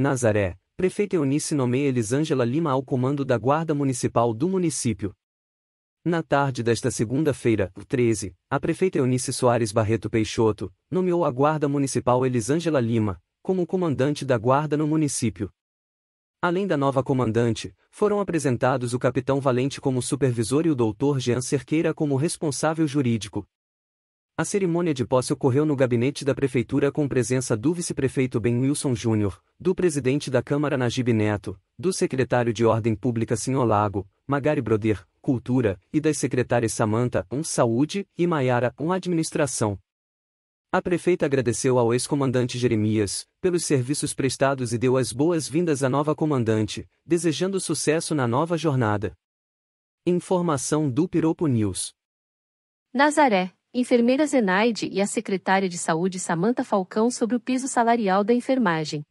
Nazaré, prefeita Eunice nomeia Elisângela Lima ao comando da Guarda Municipal do município. Na tarde desta segunda-feira, 13, a prefeita Eunice Soares Barreto Peixoto nomeou a Guarda Municipal Elisângela Lima como comandante da Guarda no município. Além da nova comandante, foram apresentados o capitão Valente como supervisor e o doutor Jean Cerqueira como responsável jurídico. A cerimônia de posse ocorreu no gabinete da Prefeitura com presença do vice-prefeito Ben Wilson Júnior, do presidente da Câmara Najib Neto, do secretário de Ordem Pública Sr. Lago, Magari Broder, Cultura, e das secretárias Samanta, um Saúde, e Maiara, um Administração. A prefeita agradeceu ao ex-comandante Jeremias, pelos serviços prestados e deu as boas-vindas à nova comandante, desejando sucesso na nova jornada. Informação do Piropo News. Nazaré Enfermeira Zenaide e a secretária de Saúde Samanta Falcão sobre o piso salarial da enfermagem.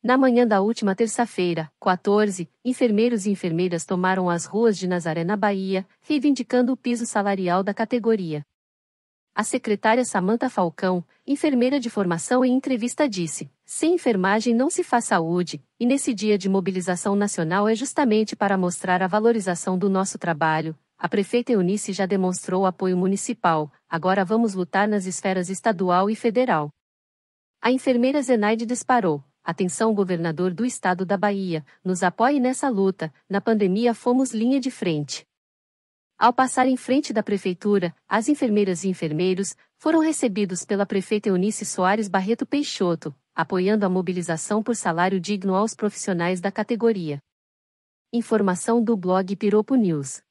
Na manhã da última terça-feira, 14, enfermeiros e enfermeiras tomaram as ruas de Nazaré na Bahia, reivindicando o piso salarial da categoria. A secretária Samanta Falcão, enfermeira de formação em entrevista disse: "Sem enfermagem não se faz saúde, e nesse dia de mobilização nacional é justamente para mostrar a valorização do nosso trabalho, a prefeita Eunice já demonstrou apoio municipal, agora vamos lutar nas esferas estadual e federal. A enfermeira Zenaide disparou. Atenção governador do estado da Bahia, nos apoie nessa luta, na pandemia fomos linha de frente. Ao passar em frente da prefeitura, as enfermeiras e enfermeiros foram recebidos pela prefeita Eunice Soares Barreto Peixoto, apoiando a mobilização por salário digno aos profissionais da categoria. Informação do blog Piropo News.